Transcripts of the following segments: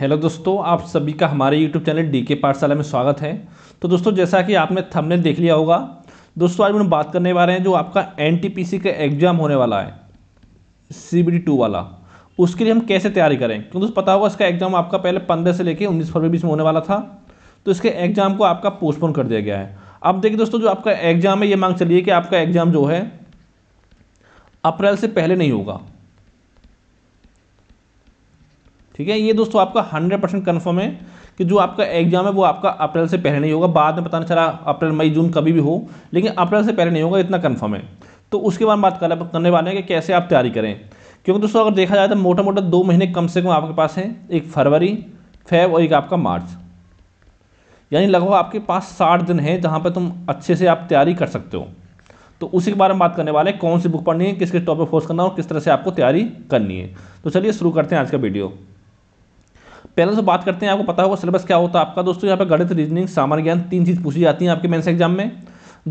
hello दोस्तों आप सभी का हमारे यूट्यूब चैनल डी के पाठशाला में स्वागत है तो दोस्तों जैसा कि आपने थंबनेल देख लिया होगा दोस्तों आज हम बात करने वाले हैं जो आपका एन का एग्ज़ाम होने वाला है सी बी वाला उसके लिए हम कैसे तैयारी करें क्योंकि दोस्तों पता होगा इसका एग्ज़ाम आपका पहले पंद्रह से लेकर उन्नीस फरवरी बीच में होने वाला था तो इसके एग्ज़ाम को आपका पोस्टपोन कर दिया गया है अब देखिए दोस्तों जो आपका एग्ज़ाम है ये मांग चलिए कि आपका एग्ज़ाम जो है अप्रैल से पहले नहीं होगा ठीक है ये दोस्तों आपका हंड्रेड परसेंट कन्फर्म है कि जो आपका एग्जाम है वो आपका अप्रैल से पहले नहीं होगा बाद में पता नहीं चला अप्रैल मई जून कभी भी हो लेकिन अप्रैल से पहले नहीं होगा इतना कन्फर्म है तो उसके बाद बात करने वाले हैं कि कैसे आप तैयारी करें क्योंकि दोस्तों अगर देखा जाए तो मोटा मोटा दो महीने कम से कम आपके पास हैं एक फरवरी फेब और एक आपका मार्च यानी लगभग आपके पास साठ दिन है जहाँ पर तुम अच्छे से आप तैयारी कर सकते हो तो उसी के बारे में बात करने वाले हैं कौन सी बुक पढ़नी है किस किस टॉपिक फोर्स करना और किस तरह से आपको तैयारी करनी है तो चलिए शुरू करते हैं आज का वीडियो पहले से तो बात करते हैं आपको पता होगा सिलेबस क्या होता है आपका दोस्तों यहाँ पर गणित रीजनिंग सामान्य ज्ञान तीन चीज़ पूछी जाती हैं आपके मेन्स एग्जाम में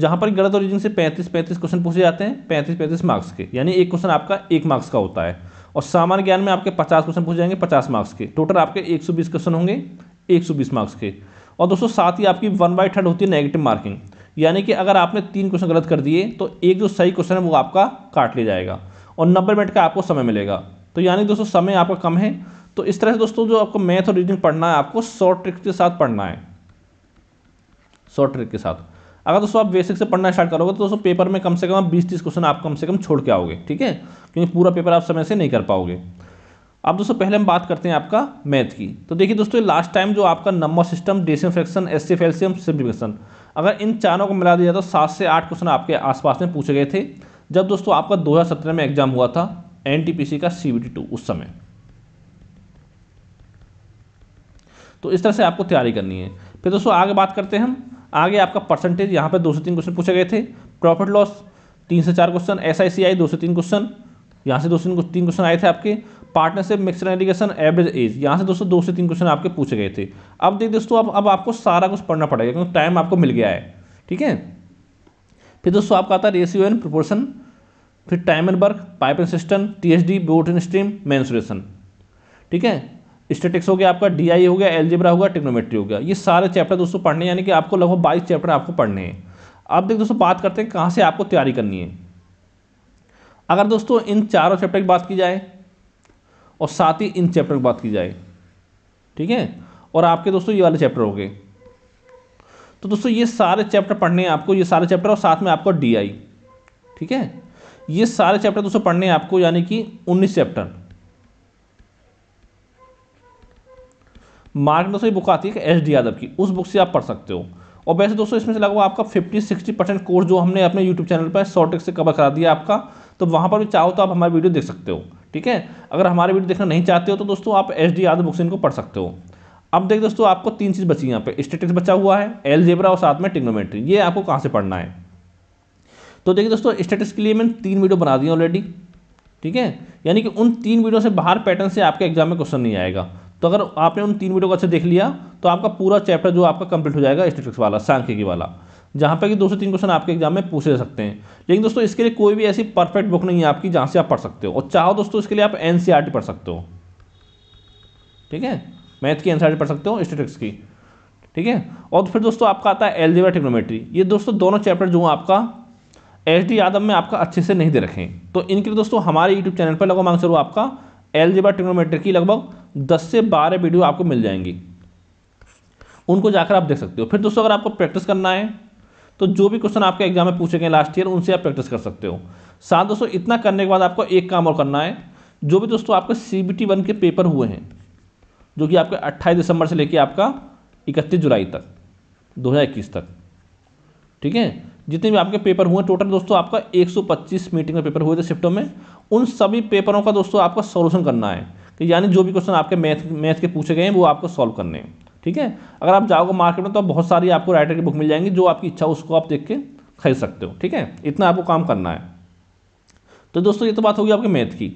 जहाँ पर गणित और रीजनिंग से पैंतीस पैंतीस क्वेश्चन पूछे जाते हैं पैंतीस पैंतीस मार्क्स के यानी एक क्वेश्चन आपका एक मार्क्स का होता है और सामान्य ज्ञान में आपके पचास क्वेश्चन पूछे जाएंगे पचास मार्क्स के टोटल आपके एक सौ बीस क्वेश्चन होंगे एक सौ बीस मार्क्स के और दोस्तों साथ ही आपकी वन बाई थर्ड होती है नेगेटिव मार्किंग यानी कि अगर आपने तीन क्वेश्चन गलत कर दिए तो एक जो सही क्वेश्चन है वो आपका काट लिया जाएगा और नब्बे मिनट का आपको समय मिलेगा तो यानी दोस्तों समय आपका कम है तो इस तरह से दोस्तों जो आपको मैथ और रीजनिंग पढ़ना है आपको शॉर्ट ट्रिक के साथ पढ़ना है शॉर्ट ट्रिक के साथ अगर दोस्तों आप बेसिक से पढ़ना स्टार्ट करोगे तो दोस्तों पेपर में कम से कम आप बीस तीस क्वेश्चन आप कम से कम छोड़ के आओगे ठीक है क्योंकि पूरा पेपर आप समय से नहीं कर पाओगे अब दोस्तों पहले हम बात करते हैं आपका मैथ की तो देखिए दोस्तों लास्ट टाइम जो आपका नंबर सिस्टम डेसियम फ्रैक्शन एस सी फैल्सियम सिम्प्लीफिकेशन अगर इन चारों को मिला दिया तो सात से आठ क्वेश्चन आपके आसपास में पूछे गए थे जब दोस्तों आपका सत्रह में एग्जाम हुआ था सी का टी टू उस समय तो इस तरह से आपको तैयारी करनी है फिर दोस्तों आगे बात करते हैं हम आगे आपका परसेंटेज यहाँ पर दो से तीन क्वेश्चन पूछे गए थे प्रॉफिट लॉस तीन से चार क्वेश्चन एस आई सी आई दो से तीन क्वेश्चन यहाँ से दो से तीन क्वेश्चन आए थे आपके पार्टनरशिप मिक्सर एजुकेशन एवरेज एज यहाँ से दोस्तों दो से तीन क्वेश्चन आपके पूछे गए थे अब देख दोस्तों अब अब आपको सारा कुछ पढ़ना पड़ेगा क्योंकि टाइम आपको मिल गया है ठीक है फिर दोस्तों आपका आता है रेशियो एंड प्रोपोर्शन फिर time and work pipe and cistern T H D boat and stream mensuration ठीक है स्टेटिक्स हो गया आपका डी हो गया एलजेब्रा हो गया टेक्नोमेट्री हो गया ये सारे चैप्टर दोस्तों पढ़ने यानी कि आपको लगभग बाईस चैप्टर आपको पढ़ने हैं अब देख दोस्तों बात करते हैं कहाँ से आपको तैयारी करनी है अगर दोस्तों इन चारों चैप्टर की बात की जाए और साथ ही इन चैप्टर की बात की जाए ठीक है और आपके दोस्तों ये वाले चैप्टर हो गए तो दोस्तों ये सारे चैप्टर पढ़ने हैं आपको ये सारे चैप्टर और साथ में आपको डी ठीक है ये सारे चैप्टर दोस्तों पढ़ने हैं आपको यानी कि उन्नीस चैप्टर मार्ग दोस्तों बुक आती है एस डी यादव की उस बुक से आप पढ़ सकते हो और वैसे दोस्तों इसमें से लगभग आपका 50 60 परसेंट कोर्स जो हमने अपने यूट्यूब चैनल पर शॉर्ट से कवर करा दिया आपका तो वहाँ पर भी चाहो तो आप हमारी वीडियो देख सकते हो ठीक है अगर हमारे वीडियो देखना नहीं चाहते हो तो दोस्तों आप एस डी यादव बुक से इनको पढ़ सकते हो अब देख दोस्तों आपको तीन चीज़ बची यहाँ पर स्टेटिक्स बचा हुआ है जेबरा और साथ में टिग्नोमेट्री ये आपको कहाँ से पढ़ना है तो देखिए दोस्तों स्टेटिक्स के लिए मैंने तीन वीडियो बना दी ऑलरेडी ठीक है यानी कि उन तीन वीडियो से बाहर पैटर्न से आपके एग्जाम में क्वेश्चन नहीं आएगा तो अगर आपने उन तीन वीडियो को अच्छे देख लिया तो आपका पूरा चैप्टर जो आपका कंप्लीट हो जाएगा स्टेटिक्स वाला सांख्यिकी वाला जहाँ पर कि दो से तीन क्वेश्चन आपके एग्जाम में पूछे जा सकते हैं लेकिन दोस्तों इसके लिए कोई भी ऐसी परफेक्ट बुक नहीं है आपकी जहाँ से आप पढ़ सकते हो और चाहो दोस्तों इसके लिए आप एन e पढ़ सकते हो ठीक है मैथ की एन e पढ़ सकते हो स्टेटिक्स की ठीक है और फिर दोस्तों आपका आता है एलजेबा टिक्नोमेट्री ये दोस्तों दोनों चैप्टर जो आपका एच डी यादव में आपका अच्छे से नहीं दे रखे हैं तो इनके लिए दोस्तों हमारे यूट्यूब चैनल पर लगभग मांग शुरू आपका एलजेबा टिक्नोमेट्री की लगभग दस से बारह वीडियो आपको मिल जाएंगी उनको जाकर आप देख सकते हो फिर दोस्तों अगर आपको प्रैक्टिस करना है तो जो भी क्वेश्चन आपके एग्जाम में पूछे गए लास्ट ईयर उनसे आप प्रैक्टिस कर सकते हो साथ दोस्तों इतना करने के बाद आपको एक काम और करना है जो भी दोस्तों आपके सी बी टी वन के पेपर हुए हैं जो कि आपके अट्ठाईस दिसंबर से लेकर आपका इकतीस जुलाई तक 2021 तक ठीक है जितने भी आपके पेपर हुए टोटल दोस्तों आपका 125 मीटिंग में पेपर हुए थे शिफ्टों में उन सभी पेपरों का दोस्तों आपका सोल्यूशन करना है कि यानी जो भी क्वेश्चन आपके मैथ मैथ के पूछे गए हैं वो आपको सॉल्व करने हैं ठीक है अगर आप जाओगे मार्केट में तो बहुत सारी आपको राइटर की बुक मिल जाएंगी जो आपकी इच्छा उसको आप देख के खरीद सकते हो ठीक है इतना आपको काम करना है तो दोस्तों ये तो बात होगी आपके मैथ की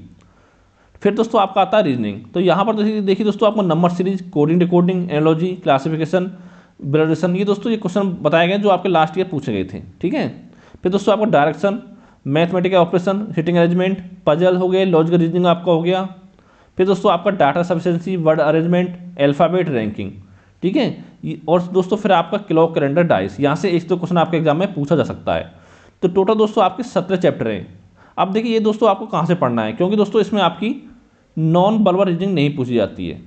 फिर दोस्तों आपका आता है रीजनिंग तो यहाँ पर देखिए दोस्तों आपको number series coding decoding analogy classification gradation ये दोस्तों ये क्वेश्चन बताए गए जो आपके लास्ट ईयर पूछे गए थे ठीक है फिर दोस्तों आपको direction mathematical operation sitting arrangement puzzle हो गए लॉजिकल रीजनिंग आपका हो गया फिर दोस्तों आपका data sufficiency word arrangement alphabet ranking ठीक है और दोस्तों फिर आपका क्लॉक कैलेंडर डाइस यहाँ से एक तो क्वेश्चन आपके एग्जाम में पूछा जा सकता है तो टोटल दोस्तों आपके सत्रह चैप्टर हैं अब देखिए ये दोस्तों आपको कहाँ से पढ़ना है क्योंकि दोस्तों इसमें आपकी नॉन बल्बर रीजनिंग नहीं पूछी जाती है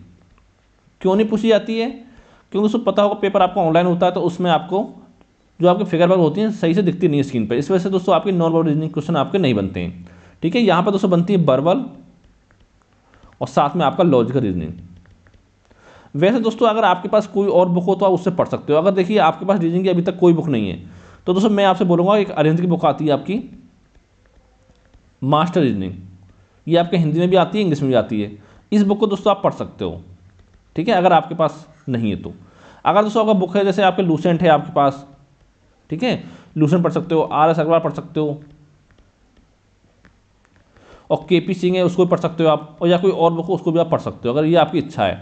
क्यों नहीं पूछी जाती है क्योंकि दोस्तों पता होगा पेपर आपका ऑनलाइन होता है तो उसमें आपको जो आपके फिगर वर्क होती हैं सही से दिखती नहीं है स्क्रीन पर इस वजह से दोस्तों आपके नॉन बल्बर रीजनिंग क्वेश्चन आपके नहीं बनते हैं ठीक है यहाँ पर दोस्तों बनती है बर्बल और साथ में आपका लॉजिकल रीजनिंग वैसे दोस्तों अगर आपके पास कोई और बुक हो तो आप उससे पढ़ सकते हो अगर देखिए आपके पास रीजनिंग की अभी तक कोई बुक नहीं है तो दोस्तों मैं आपसे बोलूँगा एक अरेंज की बुक आती है आपकी मास्टर रीजनिंग ये आपके हिंदी में भी आती है इंग्लिश में भी आती है इस बुक को दोस्तों आप पढ़ सकते हो ठीक है अगर आपके पास नहीं है तो अगर दोस्तों आपका बुक है जैसे आपके लूसेंट है आपके पास ठीक है लूसेंट पढ़ सकते हो आर एस अखबार पढ़ सकते हो और के पी सिंह है उसको भी पढ़ सकते हो आप और या कोई और बुक उसको भी आप पढ़ सकते हो अगर ये आपकी इच्छा है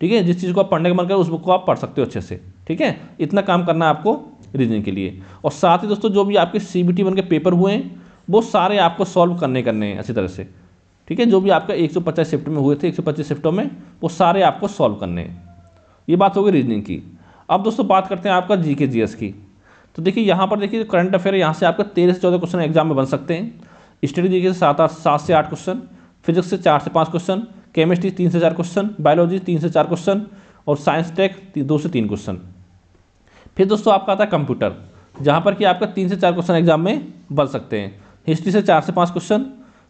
ठीक है जिस चीज़ को आप पढ़ने का मन करें उस बुक को आप पढ़ सकते हो अच्छे से ठीक है इतना काम करना है आपको रीजनिंग के लिए और साथ ही दोस्तों जो भी आपके सी बी टी वन के पेपर हुए हैं वो सारे आपको सॉल्व करने करने हैं अच्छी तरह से ठीक है जो भी आपका पचास शिफ्ट में हुए थे पच्चीस शिफ्टों में वो सारे आपको सॉल्व करने हैं ये बात होगी रीजनिंग की अब दोस्तों बात करते हैं आपका जी के की तो देखिए यहाँ पर देखिए करंट अफेयर यहाँ से आपका तेरह से चौदह क्वेश्चन एग्जाम में बन सकते हैं स्टडी देखिए से सात आठ सात से आठ क्वेश्चन फिजिक्स से चार से पाँच क्वेश्चन केमिस्ट्री तीन से चार क्वेश्चन बायोलॉजी तीन से चार क्वेश्चन और साइंस टेक दो से तीन क्वेश्चन फिर दोस्तों आपका आता है कंप्यूटर जहाँ पर कि आपका तीन से चार क्वेश्चन एग्जाम में बन सकते हैं हिस्ट्री से चार से पाँच क्वेश्चन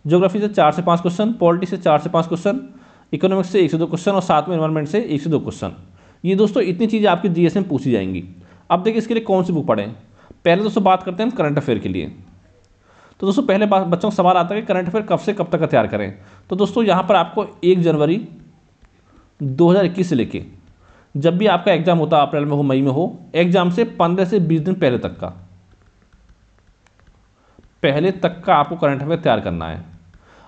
जोग्राफी से चार से पाँच क्वेश्चन पॉलिटी से चार से पाँच क्वेश्चन इकोनॉमिक्स से एक से दो क्वेश्चन और साथ में इन्वायरमेंट से एक से दो क्वेश्चन ये दोस्तों इतनी चीज़ें आपकी एस में पूछी जाएंगी अब देखिए इसके लिए कौन सी बुक पढ़ें पहले दोस्तों बात करते हैं हम करंट अफेयर के लिए तो दोस्तों पहले बच्चों का सवाल आता है कि करंट अफेयर कब से कब तक तैयार करें तो दोस्तों यहाँ पर आपको एक जनवरी दो से लेके जब भी आपका एग्ज़ाम होता है अप्रैल में हो मई में हो एग्ज़ाम से पंद्रह से बीस दिन पहले तक का पहले तक का आपको करंट अफेयर तैयार करना है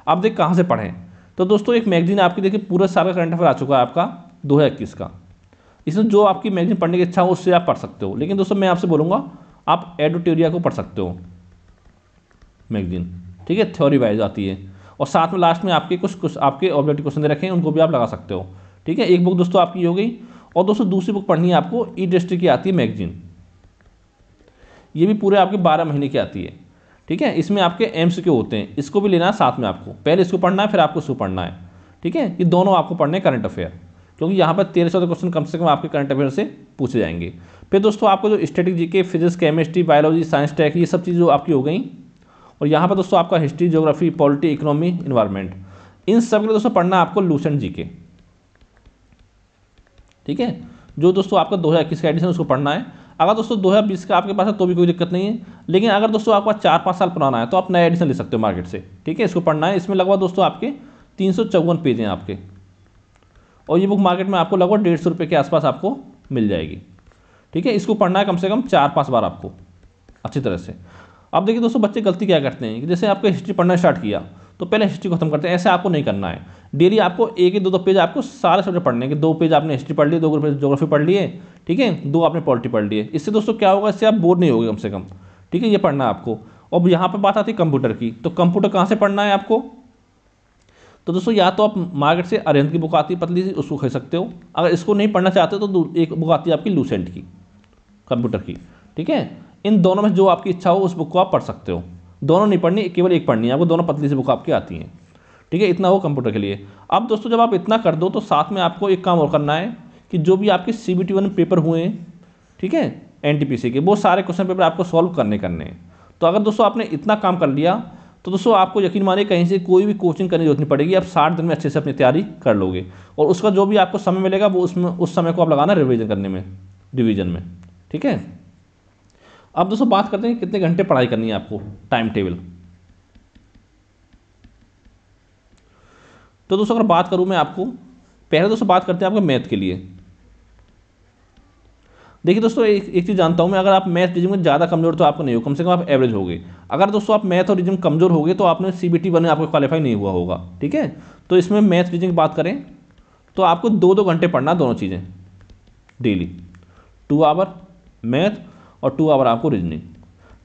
आप देख कहाँ से पढ़ें तो दोस्तों एक मैगजीन आपकी देखिए पूरा साल का करंट अफेयर आ चुका है आपका 2021 का इसमें जो आपकी मैगजीन पढ़ने की इच्छा हो उससे आप पढ़ सकते हो लेकिन दोस्तों मैं आपसे बोलूँगा आप एडोटेरिया को पढ़ सकते हो मैगजीन ठीक है थ्योरी वाइज आती है और साथ में लास्ट में आपके कुछ कुछ आपके ऑब्जेक्टिव क्वेश्चन दे रखे हैं उनको भी आप लगा सकते हो ठीक है एक बुक दोस्तों आपकी हो गई और दोस्तों दूसरी बुक पढ़नी है आपको ई e डिस्ट्री की आती है मैगजीन ये भी पूरे आपके बारह महीने की आती है ठीक है इसमें आपके एम्स के होते हैं इसको भी लेना है साथ में आपको पहले इसको पढ़ना है फिर आपको इसको पढ़ना है ठीक है ये दोनों आपको पढ़ने हैं करंट अफेयर क्योंकि यहाँ पर तेरह चौदह क्वेश्चन कम से कम आपके करंट अफेयर से पूछे जाएंगे फिर दोस्तों आपको जो static G K physics chemistry biology science tech ये सब चीज़ जो आपकी हो गई और यहाँ पर दोस्तों आपका history geography polity economy environment इन सब के लिए दोस्तों पढ़ना आपको लूसेंट जी के ठीक है जो दोस्तों आपका दो हज़ार इक्कीस का एडिशन उसको पढ़ना है अगर दोस्तों दो हज़ार बीस का आपके पास है तो भी कोई दिक्कत नहीं है लेकिन अगर दोस्तों आपका चार पाँच साल पुराना है तो आप नया एडिशन ले सकते हो मार्केट से ठीक है इसको पढ़ना है इसमें लगभग दोस्तों आपके तीन सौ चौवन पेज हैं आपके और ये बुक मार्केट में आपको लगभग डेढ़ सौ रुपये के आसपास आपको मिल जाएगी ठीक है इसको पढ़ना है कम से कम चार पाँच बार आपको अच्छी तरह से अब देखिए दोस्तों बच्चे गलती क्या करते हैं जैसे आपको हिस्ट्री पढ़ना स्टार्ट किया तो पहले हिस्ट्री खत्म करते हैं ऐसे आपको नहीं करना है डेली आपको एक ही दो दो पेज आपको सारे सब्जेक्ट पढ़ने के दो पेज आपने हिस्ट्री पढ़ लिए दो पेज जोग्राफी पढ़ लिए ठीक है दो आपने पॉलिटी पढ़ लिए इससे दोस्तों क्या होगा इससे आप बोर नहीं होगे कम से कम ठीक है ये पढ़ना है आपको अब यहाँ पर बात आती है कंप्यूटर की तो कंप्यूटर कहाँ से पढ़ना है आपको तो दोस्तों या तो आप मार्केट से अरेंद की बुक आती है पतली सी उसको खरीद सकते हो अगर इसको नहीं पढ़ना चाहते तो एक बुक आती है आपकी लूसेंट की कंप्यूटर की ठीक है इन दोनों में जो आपकी इच्छा हो उस बुक को आप पढ़ सकते हो दोनों नहीं पढ़नी केवल एक पढ़नी है आपको दोनों पतली सी बुक आपकी आती हैं ठीक है इतना हो कंप्यूटर के लिए अब दोस्तों जब आप इतना कर दो तो साथ में आपको एक काम और करना है कि जो भी आपके C B T one paper हुए हैं ठीक है एन टी पी सी के वो सारे क्वेश्चन पेपर आपको सॉल्व करने करने हैं तो अगर दोस्तों आपने इतना काम कर लिया तो दोस्तों आपको यकीन मानिए कहीं से कोई भी कोचिंग करने की जरूरत नहीं पड़ेगी आप साठ दिन में अच्छे से अपनी तैयारी कर लोगे और उसका जो भी आपको समय मिलेगा वो उसमें उस समय को आप लगाना रिविज़न करने में डिवीजन में ठीक है अब दोस्तों बात करते हैं कितने घंटे पढ़ाई करनी है आपको टाइम टेबल तो दोस्तों अगर बात करूं मैं आपको पहले दोस्तों बात करते हैं आपके मैथ के लिए देखिए दोस्तों एक एक चीज़ जानता हूँ मैं अगर आप मैथ रिजम में ज़्यादा कमजोर तो आपको नहीं हो कम से कम आप एवरेज हो गए अगर दोस्तों आप मैथ और रिजम कमजोर हो गए तो आपने सी बी टी बने आपको क्वालिफाई नहीं हुआ होगा ठीक है तो इसमें मैथ रीजन की बात करें तो आपको दो दो घंटे पढ़ना दोनों चीज़ें डेली टू आवर मैथ और टू आवर आपको रीजनिंग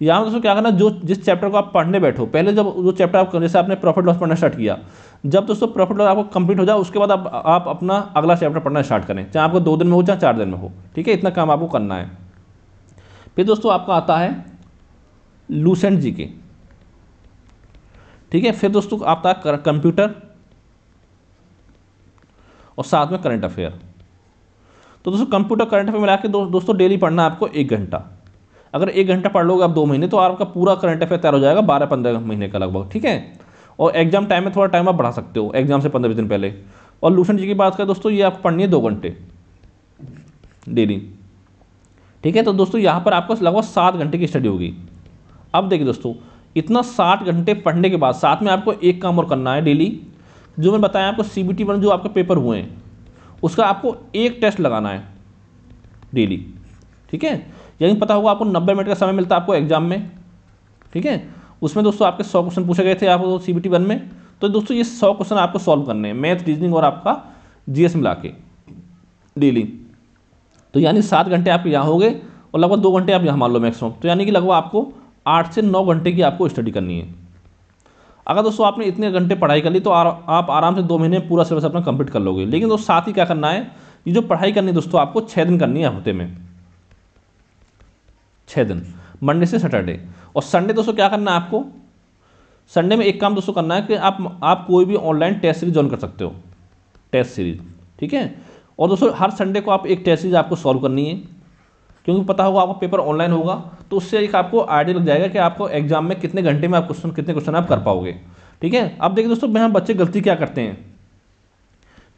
यहाँ दोस्तों क्या करना जो जिस चैप्टर को आप पढ़ने बैठो पहले जब जो चैप्टर आप जैसे आपने प्रॉफिट लॉस पढ़ना स्टार्ट किया जब दोस्तों प्रॉफिट लॉस आपको कंप्लीट हो जाए उसके बाद आप आप अपना अगला चैप्टर पढ़ना स्टार्ट करें चाहे आपको दो दिन में हो चाहे चार दिन में हो ठीक है इतना काम आपको करना है फिर दोस्तों आपका आता है लूसेंट जी के ठीक है फिर दोस्तों आपका कंप्यूटर और साथ में करंट अफेयर तो दोस्तों कंप्यूटर करंट अफेयर मिला के दो, दोस्तों डेली पढ़ना आपको एक घंटा अगर एक घंटा पढ़ लोगे आप दो महीने तो आपका पूरा करंट अफेयर तैयार हो जाएगा बारह पंद्रह महीने का लगभग ठीक है और एग्जाम टाइम में थोड़ा टाइम आप बढ़ा सकते हो एग्जाम से पंद्रह दिन पहले और लूसेंट जी की बात करें दोस्तों ये आपको पढ़नी है दो घंटे डेली ठीक है तो दोस्तों यहाँ पर आपको लगभग सात घंटे की स्टडी होगी अब देखिए दोस्तों इतना साठ घंटे पढ़ने के बाद साथ में आपको एक काम और करना है डेली जो मैंने बताया आपको सी बी टी जो आपके पेपर हुए हैं उसका आपको एक टेस्ट लगाना है डेली ठीक है यही पता होगा आपको नब्बे मिनट का समय मिलता है आपको एग्जाम में ठीक है उसमें दोस्तों आपके सौ क्वेश्चन पूछे गए थे आप सी बी वन में तो दोस्तों ये सौ क्वेश्चन आपको सॉल्व करने हैं मैथ रीजनिंग और आपका जीएस मिला के डेली तो यानी सात घंटे आपके यहाँ हो गए और लगभग दो घंटे आप यहाँ मान लो मैक्सिमम तो यानी कि लगभग आपको आठ से नौ घंटे की आपको स्टडी करनी है अगर दोस्तों आपने इतने घंटे पढ़ाई कर ली तो आर, आप आराम से दो महीने पूरा सिलेबस अपना कंप्लीट कर लोगे लेकिन दोस्तों साथ ही क्या करना है ये जो पढ़ाई करनी है दोस्तों आपको छः दिन करनी है हफ्ते में छः दिन मंडे से सैटरडे और संडे दोस्तों क्या करना है आपको संडे में एक काम दोस्तों करना है कि आप आप कोई भी ऑनलाइन टेस्ट सीरीज ज्वाइन कर सकते हो टेस्ट सीरीज ठीक है और दोस्तों हर संडे को आप एक टेस्ट सीरीज आपको सॉल्व करनी है क्योंकि पता होगा आपका पेपर ऑनलाइन होगा तो उससे एक आपको आइडिया लग जाएगा कि आपको एग्जाम में कितने घंटे में आप क्वेश्चन कितने क्वेश्चन आप कर पाओगे ठीक है अब देखिए दोस्तों यहाँ बच्चे गलती क्या करते हैं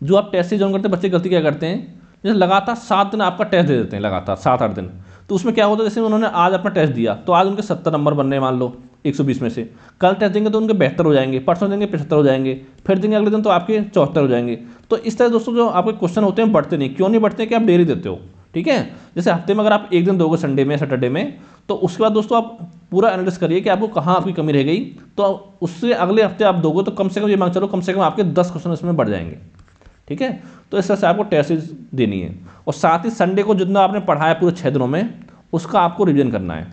जो आप टेस्ट सीरीज ज्वाइन करते हैं बच्चे गलती क्या करते हैं जैसे लगातार सात दिन आपका टेस्ट दे देते हैं लगातार सात आठ दिन तो उसमें क्या होता है जैसे उन्होंने आज अपना टेस्ट दिया तो आज उनके सत्तर नंबर बनने मान लो एक सौ बीस में से कल टेस्ट देंगे तो उनके बेहतर हो जाएंगे परसों देंगे पचहत्तर हो जाएंगे फिर देंगे अगले दिन तो आपके चौहत्तर हो जाएंगे तो इस तरह दोस्तों जो आपके क्वेश्चन होते हैं बढ़ते नहीं क्यों नहीं बढ़ते कि आप डेली देते हो ठीक है जैसे हफ्ते में अगर आप एक दिन दोगे संडे में सैटरडे में तो उसके बाद दोस्तों आप पूरा एनालिस करिए कि आपको कहाँ आपकी कमी रह गई तो उससे अगले हफ्ते आप दोगे तो कम से कम ये मांग चलो कम से कम आपके दस क्वेश्चन इसमें बढ़ जाएंगे ठीक है तो इस तरह से आपको टेस्ट देनी है और साथ ही संडे को जितना आपने पढ़ाया पूरे छः दिनों में उसका आपको रिविजन करना है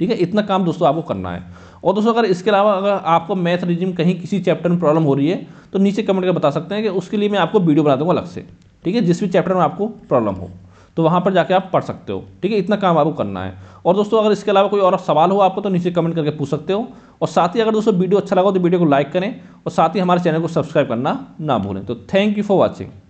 ठीक है इतना काम दोस्तों आपको करना है और दोस्तों अगर इसके अलावा अगर आपको मैथ रिजिम कहीं किसी चैप्टर में प्रॉब्लम हो रही है तो नीचे कमेंट करके बता सकते हैं कि उसके लिए मैं आपको वीडियो बना दूंगा अलग से ठीक है जिस भी चैप्टर में आपको प्रॉब्लम हो तो वहाँ पर जाके आप पढ़ सकते हो ठीक है इतना काम आपको करना है और दोस्तों अगर इसके अलावा कोई और सवाल हो आपको तो नीचे कमेंट करके पूछ सकते हो और साथ ही अगर दोस्तों वीडियो अच्छा लगा तो वीडियो को लाइक करें और साथ ही हमारे चैनल को सब्सक्राइब करना ना भूलें तो थैंक यू फॉर वॉचिंग